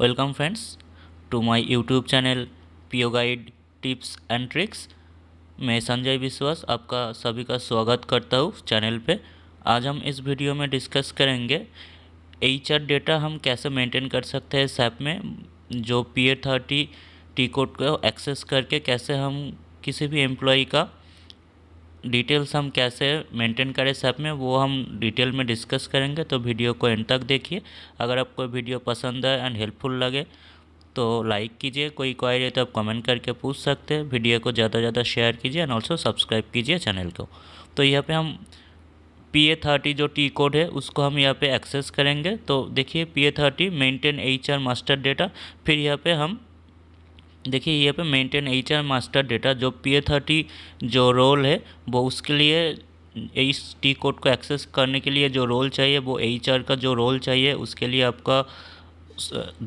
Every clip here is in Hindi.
welcome friends to my YouTube channel PO guide tips and tricks मैं संजय विश्वास आपका सभी का स्वागत करता हूँ चैनल पे आज हम इस वीडियो में डिस्कस करेंगे एच डेटा हम कैसे मेंटेन कर सकते हैं सैप में जो P A thirty T code को एक्सेस करके कैसे हम किसी भी एम्प्लॉय का डिटेल्स हम कैसे मेंटेन करें सब में वो हम डिटेल में डिस्कस करेंगे तो वीडियो को एंड तक देखिए अगर आपको वीडियो पसंद आए एंड हेल्पफुल लगे तो लाइक कीजिए कोई क्वारी है तो आप कमेंट करके पूछ सकते हैं वीडियो को ज़्यादा से ज़्यादा शेयर कीजिए एंड ऑल्सो सब्सक्राइब कीजिए चैनल को तो यहाँ पर हम पी ए थर्टी जो टी कोड है उसको हम यहाँ पे एक्सेस करेंगे तो देखिए P A thirty maintain H R master data फिर यहाँ पे हम देखिए ये पे maintain H R master data जो पी ए थर्टी जो रोल है वो उसके लिए इस टी कोड को एक्सेस करने के लिए जो रोल चाहिए वो एच आर का जो रोल चाहिए उसके लिए आपका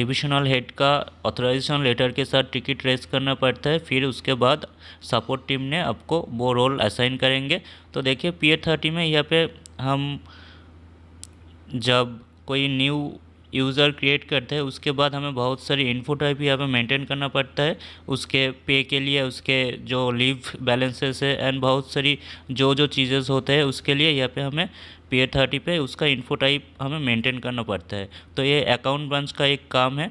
डिविजनल हेड का ऑथराइजेशन लेटर के साथ टिकट रेस करना पड़ता है फिर उसके बाद सपोर्ट टीम ने आपको वो रोल असाइन करेंगे तो देखिए पी ए थर्टी में यहाँ पे हम जब कोई न्यू यूज़र क्रिएट करते हैं उसके बाद हमें बहुत सारी इन्फो टाइप यहाँ पे मेंटेन करना पड़ता है उसके पे के लिए उसके जो लीव बैलेंसेस है एंड बहुत सारी जो जो चीज़ेस होते हैं उसके लिए यहाँ पे हमें पे थर्टी पे उसका इन्फो टाइप हमें मेंटेन करना पड़ता है तो ये अकाउंट ब्रांच का एक काम है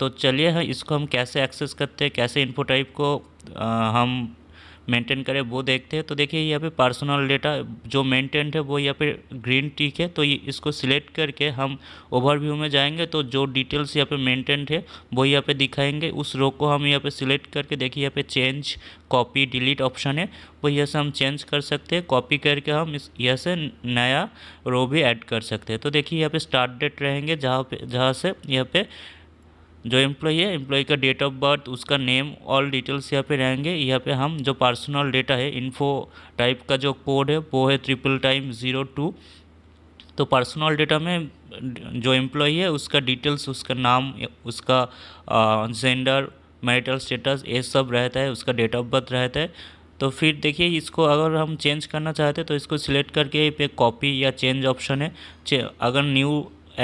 तो चलिए हाँ, इसको हम कैसे एक्सेस करते हैं कैसे इन्फो टाइप को हम मेंटेन करें वो देखते हैं तो देखिए यहाँ पे पर्सनल डेटा जो मेंटेन है वो यहाँ पे ग्रीन टिक है तो इसको सिलेक्ट करके हम ओवरव्यू में जाएंगे तो जो डिटेल्स यहाँ पे मेंटेन है वो यहाँ पे दिखाएंगे उस रो को हम यहाँ पे सिलेक्ट करके देखिए यहाँ पे चेंज कॉपी डिलीट ऑप्शन है वो यहाँ से हम चेंज कर सकते हैं कॉपी करके हम इस यहाँ से नया रो भी ऐड कर सकते हैं तो देखिए यहाँ पे स्टार्ट डेट रहेंगे जहाँ पे जहाँ से यहाँ पे जो एम्प्लॉई है एम्प्लॉई का डेट ऑफ बर्थ उसका नेम ऑल डिटेल्स यहाँ पे रहेंगे यहाँ पे हम जो पर्सनल डेटा है इन्फो टाइप का जो कोड है वो है ट्रिपल टाइम ज़ीरो टू तो पर्सनल डेटा में जो एम्प्लॉई है उसका डिटेल्स उसका नाम उसका जेंडर मैरिटल स्टेटस ये सब रहता है उसका डेट ऑफ बर्थ रहता है तो फिर देखिए इसको अगर हम चेंज करना चाहते हैं तो इसको सिलेक्ट करके पे कॉपी या चेंज ऑप्शन है अगर न्यू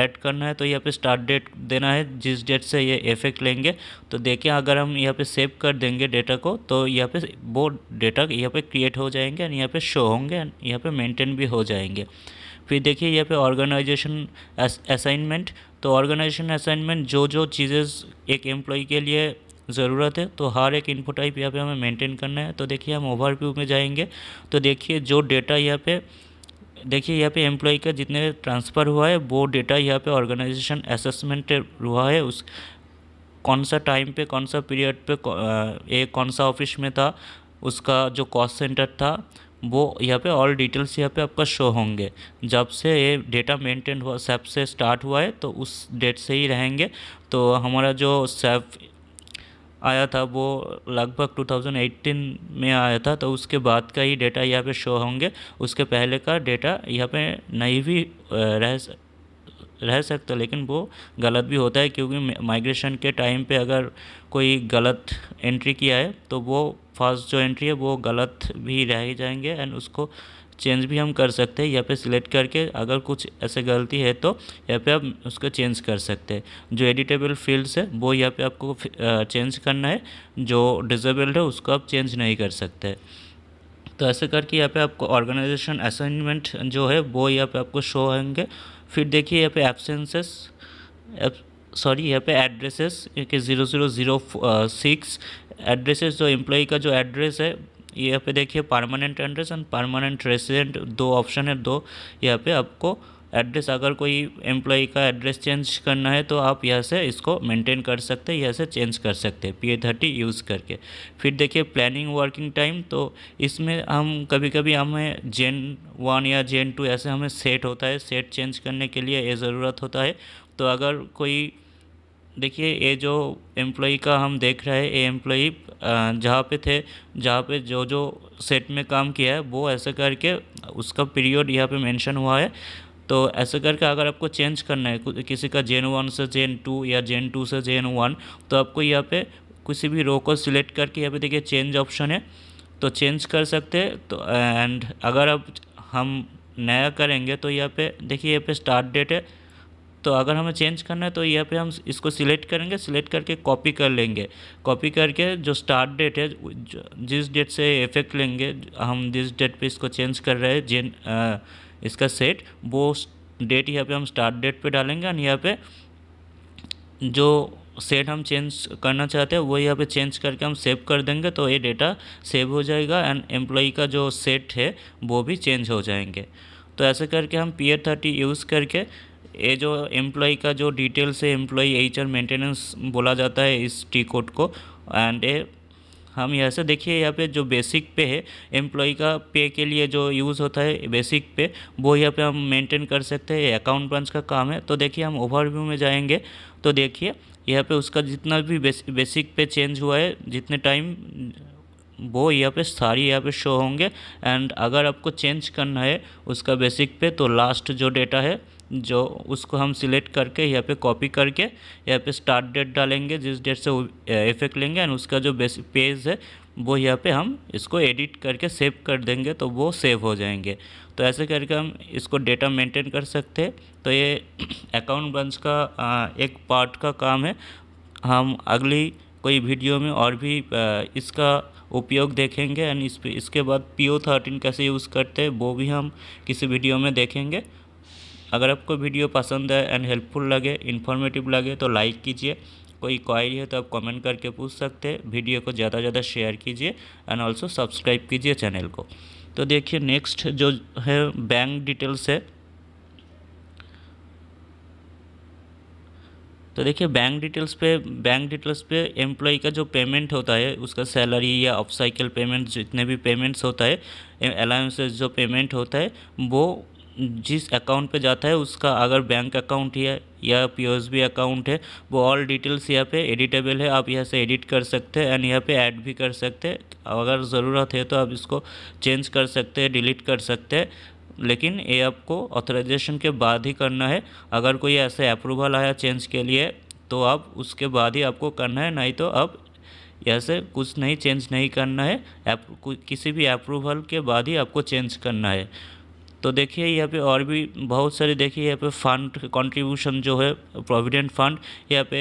ऐड करना है तो यहाँ पे स्टार्ट डेट देना है जिस डेट से ये इफेक्ट लेंगे तो देखिए अगर हम यहाँ पे सेव कर देंगे डेटा को तो यहाँ पे वो डेटा यहाँ पे क्रिएट हो जाएंगे एंड यहाँ पे शो होंगे एंड यहाँ पे मेंटेन भी हो जाएंगे फिर देखिए यहाँ पे ऑर्गेनाइजेशन असाइनमेंट तो ऑर्गेनाइजेशन असाइनमेंट जो जो चीज़ें एक एम्प्लॉय के लिए ज़रूरत है तो हर एक इनपुट टाइप यहाँ पे हमें मेंटेन करना है तो देखिए हम ओवरव्यू में जाएंगे तो देखिए जो डेटा यहाँ पे देखिए यहाँ पे एम्प्लॉय का जितने ट्रांसफ़र हुआ है वो डेटा यहाँ पे ऑर्गेनाइजेशन असेसमेंट हुआ है उस कौन सा टाइम पे कौन सा पीरियड पे ये कौन सा ऑफिस में था उसका जो कॉस्ट सेंटर था वो यहाँ पे ऑल डिटेल्स यहाँ पे आपका शो होंगे जब से ये डेटा मेंटेन हुआ सैप से स्टार्ट हुआ है तो उस डेट से ही रहेंगे तो हमारा जो सेफ आया था वो लगभग 2018 में आया था तो उसके बाद का ही डेटा यहाँ पे शो होंगे उसके पहले का डेटा यहाँ पे नहीं भी रह रह सकता लेकिन वो गलत भी होता है क्योंकि माइग्रेशन के टाइम पे अगर कोई गलत एंट्री किया है तो वो फर्स्ट जो एंट्री है वो गलत भी रह जाएंगे एंड उसको चेंज भी हम कर सकते हैं यहाँ पे सिलेक्ट करके अगर कुछ ऐसे गलती है तो यहाँ पे आप उसको चेंज कर सकते हैं जो एडिटेबल फील्ड्स है वो यहाँ पे आपको चेंज करना है जो डिजेबल्ड है उसको आप चेंज नहीं कर सकते तो ऐसे करके यहाँ पे आपको ऑर्गेनाइजेशन असाइनमेंट जो है वो यहाँ पे आपको शो होंगे फिर देखिए यहाँ पे एबसेंसेस सॉरी यहाँ पे एड्रेसेस के zero zero zero six addresses जो एम्प्लॉई का जो एड्रेस है यहाँ पे देखिए permanent address and permanent resident दो ऑप्शन है दो यहाँ पे आपको एड्रेस अगर कोई एम्प्लॉय का एड्रेस चेंज करना है तो आप यहाँ से इसको मेंटेन कर सकते हैं यहाँ से चेंज कर सकते हैं पी थर्टी यूज़ करके फिर देखिए प्लानिंग वर्किंग टाइम तो इसमें हम कभी कभी हमें जेन वन या जेन टू ऐसे हमें सेट होता है सेट चेंज करने के लिए ये ज़रूरत होता है तो अगर कोई देखिए ये जो एम्प्लॉ का हम देख रहे हैं ये एम्प्लॉ जहाँ पे थे जहाँ पे जो जो सेट में काम किया है वो ऐसे करके उसका पीरियड यहाँ पे मेंशन हुआ है तो ऐसे करके अगर आपको चेंज करना है किसी का जेन वन से जेन टू या जेन टू से जेन वन तो आपको यहाँ पे किसी भी रो को सिलेक्ट करके यहाँ पे देखिए चेंज ऑप्शन है तो चेंज कर सकते हैं तो एंड अगर अब हम नया करेंगे तो यहाँ पे देखिए यहाँ पे स्टार्ट डेट है तो अगर हमें चेंज करना है तो यहाँ पे हम इसको सिलेक्ट करेंगे सिलेक्ट करके कॉपी कर लेंगे कॉपी करके जो स्टार्ट डेट है जिस डेट से इफेक्ट लेंगे हम जिस डेट पे इसको चेंज कर रहे हैं जिन इसका सेट वो डेट यहाँ पे हम स्टार्ट डेट पे डालेंगे और यहाँ पे जो सेट हम चेंज करना चाहते हैं वो यहाँ पे चेंज करके हम सेव कर देंगे तो ये डेटा सेव हो जाएगा एंड एम्प्लॉई का जो सेट है वो भी चेंज हो जाएंगे तो ऐसे करके हम पी थर्टी यूज़ करके ये जो एम्प्लॉय का जो डिटेल्स है एम्प्लॉय एच आर मेंटेनेंस बोला जाता है इस टी कोड को एंड ए हम यहाँ से देखिए यहाँ पे जो बेसिक पे है एम्प्लॉय का पे के लिए जो यूज़ होता है बेसिक पे वो यहाँ पे हम मेंटेन कर सकते हैं अकाउंट ब्रांच का काम है तो देखिए हम ओवरव्यू में जाएंगे तो देखिए यहाँ पे उसका जितना भी बेस, बेसिक पे चेंज हुआ है जितने टाइम वो यहाँ पे सारी यहाँ पे शो होंगे एंड अगर आपको चेंज करना है उसका बेसिक पे तो लास्ट जो डेटा है जो उसको हम सिलेक्ट करके यहाँ पे कॉपी करके यहाँ पे स्टार्ट डेट डालेंगे जिस डेट से इफेक्ट लेंगे एंड उसका जो बेसिक पेज है वो यहाँ पे हम इसको एडिट करके सेव कर देंगे तो वो सेव हो जाएंगे तो ऐसे करके हम इसको डेटा मेंटेन कर सकते हैं तो ये अकाउंट ब्रांच का एक पार्ट का काम है हम अगली कोई वीडियो में और भी इसका उपयोग देखेंगे एंड इस इसके बाद पी ओ थर्टीन कैसे यूज़ करते हैं वो भी हम किसी वीडियो में देखेंगे अगर आपको वीडियो पसंद है एंड हेल्पफुल लगे इन्फॉर्मेटिव लगे तो लाइक कीजिए कोई क्वायरी है तो आप कमेंट करके पूछ सकते हैं वीडियो को ज़्यादा से ज़्यादा शेयर कीजिए एंड ऑल्सो सब्सक्राइब कीजिए चैनल को तो देखिए नेक्स्ट जो है बैंक डिटेल्स है तो देखिए बैंक डिटेल्स पे बैंक डिटेल्स पे एम्प्लॉय का जो पेमेंट होता है उसका सैलरी या ऑफ साइकिल पेमेंट जितने भी पेमेंट्स होता है अलाउंसेस जो पेमेंट होता है वो जिस अकाउंट पे जाता है उसका अगर बैंक अकाउंट है या पी अकाउंट है वो ऑल डिटेल्स यहाँ पे एडिटेबल है आप यहाँ से एडिट कर सकते हैं एंड यहाँ पे ऐड भी कर सकते हैं अगर ज़रूरत है तो आप इसको चेंज कर सकते हैं डिलीट कर सकते हैं लेकिन ये आपको ऑथराइजेशन के बाद ही करना है अगर कोई ऐसे अप्रूवल आया चेंज के लिए तो आप उसके बाद ही आपको करना है नहीं तो अब यहाँ से कुछ नहीं चेंज नहीं करना है किसी भी अप्रूवल के बाद ही आपको चेंज करना है तो देखिए यहाँ पे और भी बहुत सारे देखिए यहाँ पे फंड कंट्रीब्यूशन जो है प्रोविडेंट फंड यहाँ पे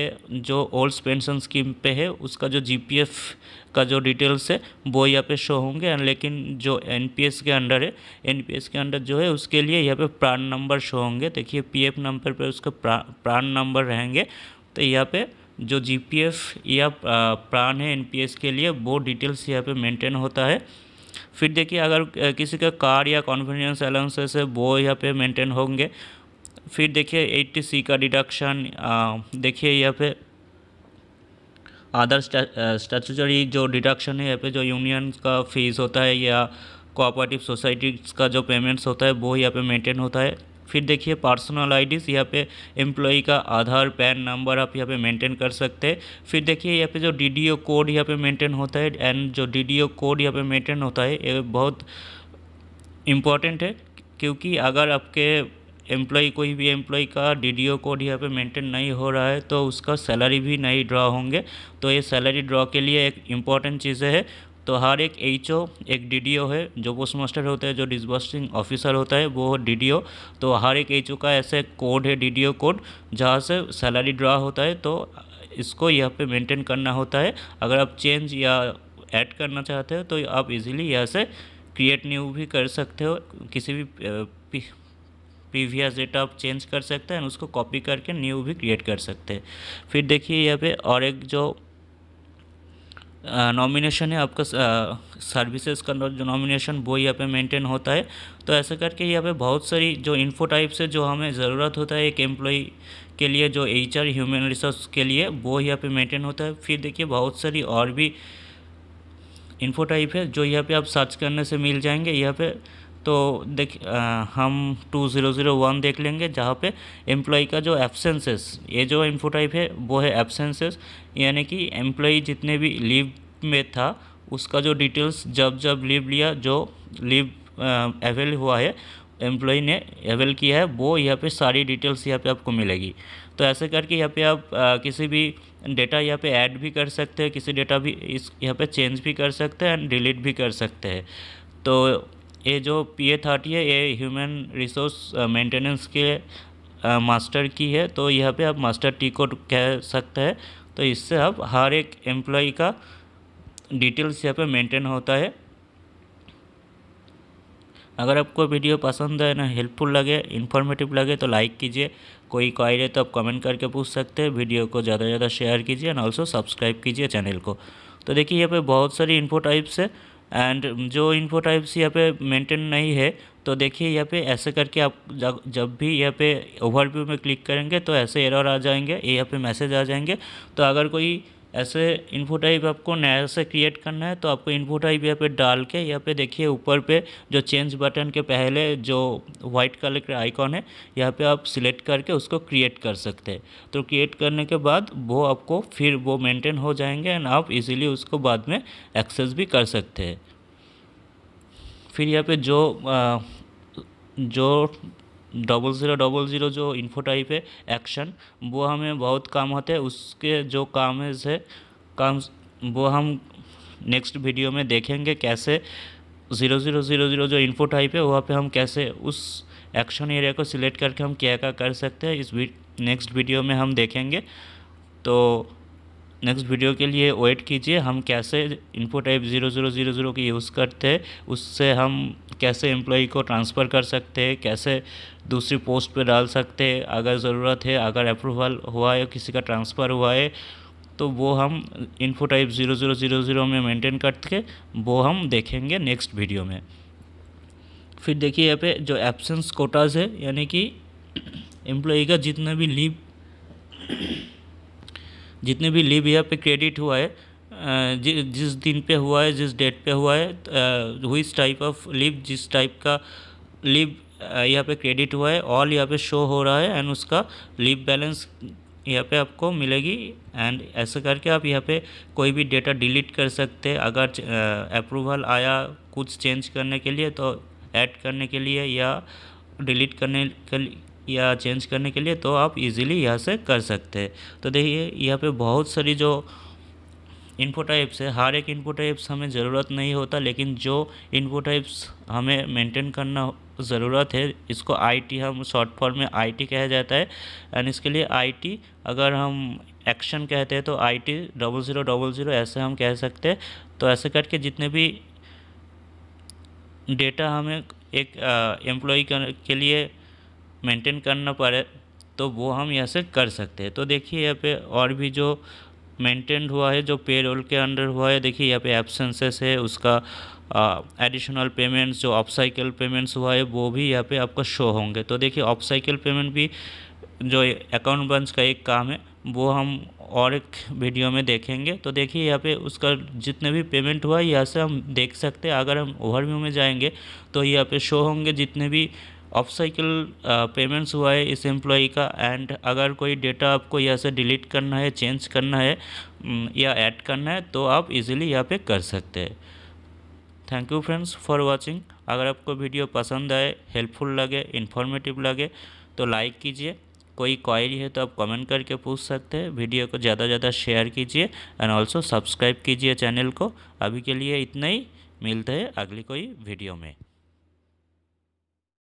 जो ओल्ड पेंशन स्कीम पे है उसका जो जीपीएफ का जो डिटेल्स है वो यहाँ पे शो होंगे लेकिन जो एनपीएस के अंडर है एनपीएस के अंडर जो है उसके लिए यहाँ पे प्राण नंबर शो होंगे देखिए पीएफ नंबर पे उसका प्राण नंबर रहेंगे तो यहाँ पर जो जी या प्राण है एन के लिए वो डिटेल्स यहाँ पर मेनटेन होता है फिर देखिए अगर किसी का कार या कॉन्फिडेंस अलाउंसेस है वो यहाँ पे मेंटेन होंगे फिर देखिए एट्टी सी का डिडक्शन देखिए यहाँ पे अदर स्टैचूचरी जो डिडक्शन है यहाँ पे जो यूनियन का फीस होता है या कोऑपरेटिव सोसाइटीज़ का जो पेमेंट्स होता है वो यहाँ पे मेंटेन होता है फिर देखिए पर्सनल आईडीज यहाँ पे एम्प्लॉई का आधार पैन नंबर आप यहाँ पे मेंटेन कर सकते हैं फिर देखिए यहाँ पे जो डीडीओ कोड यहाँ पे मेंटेन होता है एंड जो डीडीओ कोड यहाँ पे मेंटेन होता है ये बहुत इम्पॉर्टेंट है क्योंकि अगर आपके एम्प्लॉई कोई भी एम्प्लॉई का डीडीओ कोड यहाँ पे मेंटेन नहीं हो रहा है तो उसका सैलरी भी नहीं ड्रा होंगे तो ये सैलरी ड्रा के लिए एक इम्पॉर्टेंट चीज़ें है तो हर एक एच एक डी है जो पोस्ट मास्टर होता है जो डिसबर्सिंग ऑफिसर होता है वो डी तो हर एक एच का ऐसे कोड है डी कोड जहाँ से सैलरी ड्रा होता है तो इसको यहाँ पे मेंटेन करना होता है अगर आप चेंज या ऐड करना चाहते हो तो आप इजीली यहाँ से क्रिएट न्यू भी कर सकते हो किसी भी प्रीवियस डेटा आप चेंज कर सकते हैं उसको कॉपी करके न्यू भी क्रिएट कर सकते हैं फिर देखिए यहाँ पे और एक जो नॉमिनेशन है आपका सर्विसेज का जो नॉमिनेशन वो यहाँ पे मेंटेन होता है तो ऐसा करके यहाँ पे बहुत सारी जो इन्फो टाइप से जो हमें ज़रूरत होता है एक एम्प्लॉई के लिए जो एच आर ह्यूमन रिसोर्स के लिए वो यहाँ पे मेंटेन होता है फिर देखिए बहुत सारी और भी इन्फो टाइप है जो यहाँ पे आप सर्च करने से मिल जाएंगे यहाँ पर तो देख हम 2001 देख लेंगे जहाँ पे एम्प्लॉय का जो एब्सेंसेस ये जो इन्फो टाइप है वो है एब्सेंसेस यानी कि एम्प्लॉय जितने भी लीव में था उसका जो डिटेल्स जब जब लीव लिया जो लीव अवेल हुआ है एम्प्लॉय ने अवेल किया है वो यहाँ पे सारी डिटेल्स यहाँ पे आपको मिलेगी तो ऐसे करके यहाँ पे आप आ, किसी भी डेटा यहाँ पे ऐड भी कर सकते हैं किसी डेटा भी इस यहाँ पे चेंज भी कर सकते हैं एंड डिलीट भी कर सकते हैं तो ये जो पी ए थर्टी है ये ह्यूमन रिसोर्स मेंटेनेंस के मास्टर uh, की है तो यहाँ पे आप मास्टर टी कोड कह सकते हैं तो इससे आप हर एक एम्प्लॉय का डिटेल्स यहाँ पे मेंटेन होता है अगर आपको वीडियो पसंद है ना हेल्पफुल लगे इन्फॉर्मेटिव लगे तो लाइक कीजिए कोई क्वारी है तो आप कमेंट करके पूछ सकते हैं वीडियो को ज़्यादा से ज़्यादा शेयर कीजिए एंड ऑल्सो सब्सक्राइब कीजिए चैनल को तो देखिए यहाँ पे बहुत सारी इन्फो टाइप्स है एंड जो इन्फो टाइप्स यहाँ पे मेंटेन नहीं है तो देखिए यहाँ पे ऐसे करके आप जब भी यहाँ पे ओवरव्यू में क्लिक करेंगे तो ऐसे एरर आ जाएंगे यहाँ पे मैसेज आ जाएंगे तो अगर कोई ऐसे इन्फो टाइप आपको नया से क्रिएट करना है तो आपको इन्फो टाइप यहाँ पे डाल के यहाँ पे देखिए ऊपर पे जो चेंज बटन के पहले जो व्हाइट कलर का आइकॉन है यहाँ पे आप सिलेक्ट करके उसको क्रिएट कर सकते हैं तो क्रिएट करने के बाद वो आपको फिर वो मेंटेन हो जाएंगे एंड आप इजीली उसको बाद में एक्सेस भी कर सकते हैं फिर यहाँ पर जो आ, जो डबल ज़ीरो डबल ज़ीरो जो इन्फो टाइप है एक्शन वो हमें बहुत काम होते हैं उसके जो काम है से काम वो हम नेक्स्ट वीडियो में देखेंगे कैसे ज़ीरो ज़ीरो ज़ीरो ज़ीरो जो इन्फो टाइप है वहाँ पे हम कैसे उस एक्शन एरिया को सिलेक्ट करके हम क्या क्या कर सकते हैं इस नेक्स्ट वीडियो में हम देखेंगे तो नेक्स्ट वीडियो के लिए वेट कीजिए हम कैसे input type zero zero zero zero की यूज़ करते हैं उससे हम कैसे एम्प्लॉई को ट्रांसफ़र कर सकते हैं कैसे दूसरी पोस्ट पे डाल सकते हैं अगर ज़रूरत है अगर अप्रूवल हुआ है किसी का ट्रांसफ़र हुआ है तो वो हम input type zero zero zero zero में मेनटेन करके वो हम देखेंगे नेक्स्ट वीडियो में फिर देखिए यहाँ पे जो एबसेंस कोटाज है यानी कि एम्प्लॉई का जितना भी लीव जितने भी लीव ईयर पे क्रेडिट हुआ है जिस दिन पे हुआ है जिस डेट पे हुआ है हुई टाइप ऑफ लीव जिस टाइप का लीव यहाँ पे क्रेडिट हुआ है ऑल यहाँ पे शो हो रहा है एंड उसका लीव बैलेंस यहाँ पे आपको मिलेगी एंड ऐसे करके आप यहाँ पे कोई भी डेटा डिलीट कर सकते हैं अगर अप्रूवल आया कुछ चेंज करने के लिए तो ऐड करने के लिए या डिलीट करने या चेंज करने के लिए तो आप इजीली यहाँ से कर सकते हैं तो देखिए यहाँ पे बहुत सारी जो इनपुट टाइप्स है हर एक इनपुट टाइप्स हमें ज़रूरत नहीं होता लेकिन जो इनपुट टाइप्स हमें मेंटेन करना ज़रूरत है इसको आईटी हम शॉर्ट फॉर्म में आईटी कहा जाता है एंड इसके लिए आईटी अगर हम एक्शन कहते हैं तो IT double zero double zero ऐसे हम कह सकते हैं तो ऐसे करके जितने भी डेटा हमें एक एम्प्लॉ के लिए मेंटेन करना पड़े तो वो हम यहाँ से कर सकते हैं तो देखिए यहाँ पे और भी जो मेंटेन हुआ है जो पे रोल के अंडर हुआ है देखिए यहाँ पे एबसेंसेस है उसका एडिशनल पेमेंट्स जो ऑफ साइकिल पेमेंट्स हुआ है वो भी यहाँ पे आपका शो होंगे तो देखिए ऑफ साइकिल पेमेंट भी जो अकाउंट बंस का एक काम है वो हम और एक वीडियो में देखेंगे तो देखिए यहाँ पे उसका जितने भी पेमेंट हुआ यहाँ से हम देख सकते हैं अगर हम ओवरव्यू में जाएंगे तो यहाँ पे शो होंगे जितने भी ऑफ साइकिल पेमेंट्स हुआ है इस एम्प्लॉय का एंड अगर कोई डेटा आपको यहाँ से डिलीट करना है चेंज करना है mm, या ऐड करना है तो आप इजीली यहाँ पे कर सकते हैं thank you friends for watching अगर आपको वीडियो पसंद आए हेल्पफुल लगे इन्फॉर्मेटिव लगे तो लाइक कीजिए कोई क्वायरी है तो आप कमेंट करके पूछ सकते हैं वीडियो को ज़्यादा से ज़्यादा शेयर कीजिए एंड ऑल्सो सब्सक्राइब कीजिए चैनल को अभी के लिए इतना ही मिलते हैं अगली कोई वीडियो में